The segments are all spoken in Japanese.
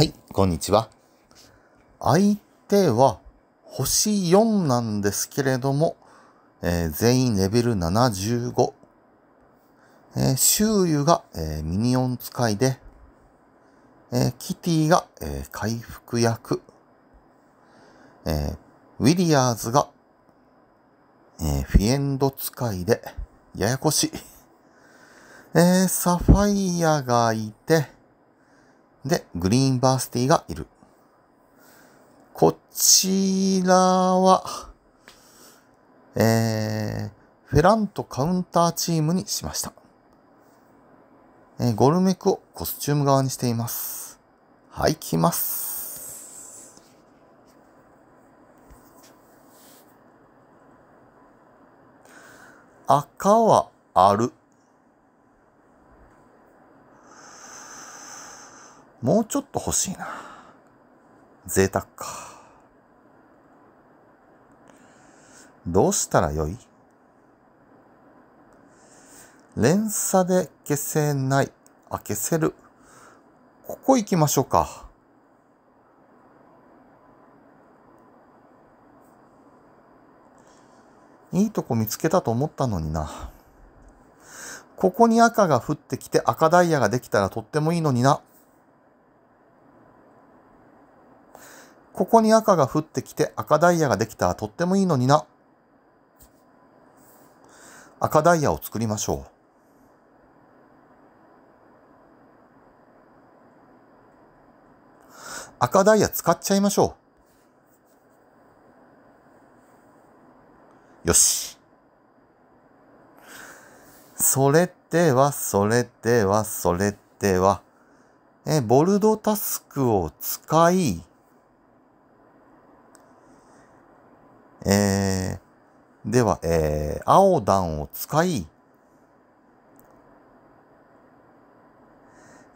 はい、こんにちは。相手は星4なんですけれども、えー、全員レベル75。えー、周囲が、えー、ミニオン使いで、えキティが、え回復役、えウィリアーズが、えフィエンド使いで、ややこしい。えサファイアがいて、で、グリーンバースティーがいる。こちらは、えー、フェラントカウンターチームにしました。えー、ゴルメクをコスチューム側にしています。はい、きます。赤はある。もうちょっと欲しいな。贅沢か。どうしたらよい連鎖で消せない。あ、消せる。ここ行きましょうか。いいとこ見つけたと思ったのにな。ここに赤が降ってきて赤ダイヤができたらとってもいいのにな。ここに赤が降ってきて赤ダイヤができたらとってもいいのにな。赤ダイヤを作りましょう。赤ダイヤ使っちゃいましょう。よし。それでは、それでは、それでは、え、ボルドタスクを使い、えー、では、えー、青段を使い、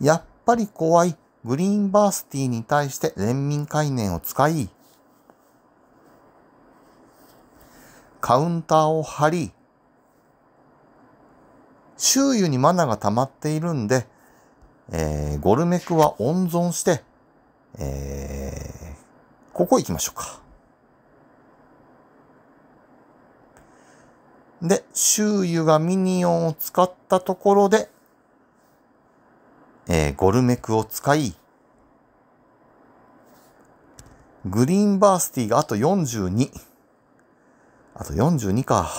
やっぱり怖いグリーンバースティに対して連民概念を使い、カウンターを張り、周囲にマナが溜まっているんで、えー、ゴルメクは温存して、えー、ここ行きましょうか。で、周囲がミニオンを使ったところで、えー、ゴルメクを使い、グリーンバースティがあと42。あと42か。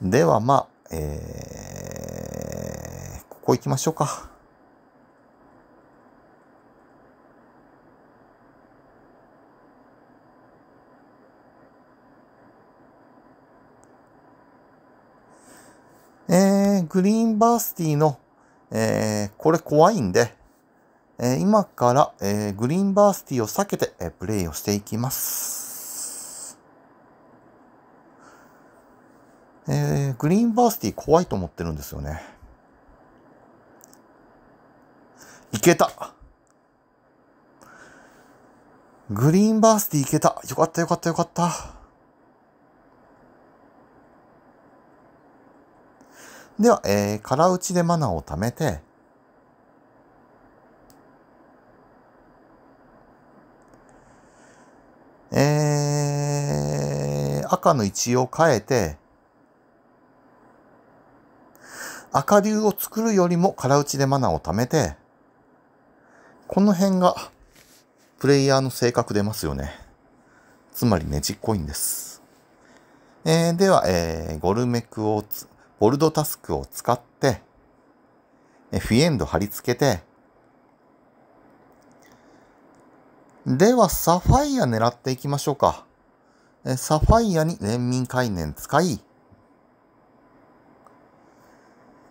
では、まあ、えー、ここ行きましょうか。グリーンバースティの、えー、これ怖いんで、えー、今から、えグリーンバースティを避けて、えプレイをしていきます。えグリーンバースティ怖いと思ってるんですよね。いけたグリーンバースティいけたよかったよかったよかった。では、えー、空打ちでマナーを貯めて、えー、赤の位置を変えて、赤竜を作るよりも空打ちでマナーを貯めて、この辺がプレイヤーの性格出ますよね。つまりねじっこいんです。えー、では、えー、ゴルメクをボルドタスクを使って、フィエンド貼り付けて、では、サファイア狙っていきましょうか。サファイアに連民概念使い、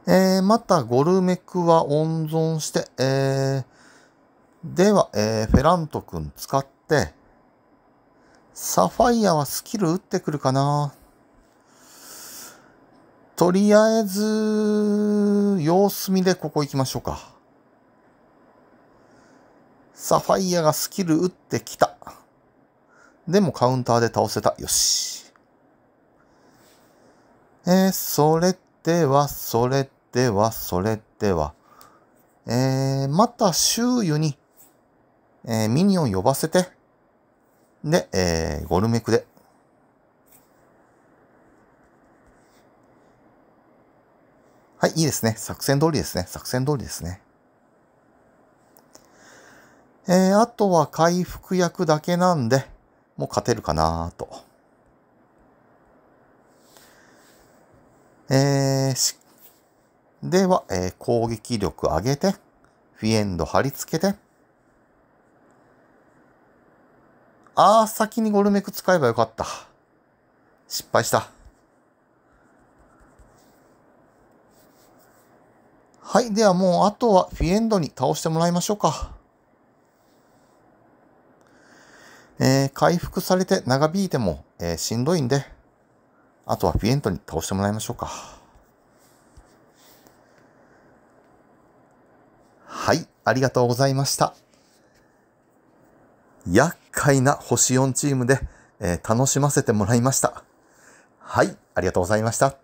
えー、また、ゴルメクは温存して、えー、では、えー、フェラント君使って、サファイアはスキル打ってくるかなとりあえず、様子見でここ行きましょうか。サファイアがスキル打ってきた。でもカウンターで倒せた。よし。えー、それでは、それでは、それでは。えー、また周囲に、えー、ミニオン呼ばせて。で、えー、ゴルメクではい、いいですね。作戦通りですね。作戦通りですね。えー、あとは回復薬だけなんで、もう勝てるかなと。えー、し、では、えー、攻撃力上げて、フィエンド貼り付けて、あー、先にゴルメク使えばよかった。失敗した。はい。ではもう、あとはフィエンドに倒してもらいましょうか。えー、回復されて長引いても、えー、しんどいんで、あとはフィエンドに倒してもらいましょうか。はい。ありがとうございました。厄介な星4チームで、えー、楽しませてもらいました。はい。ありがとうございました。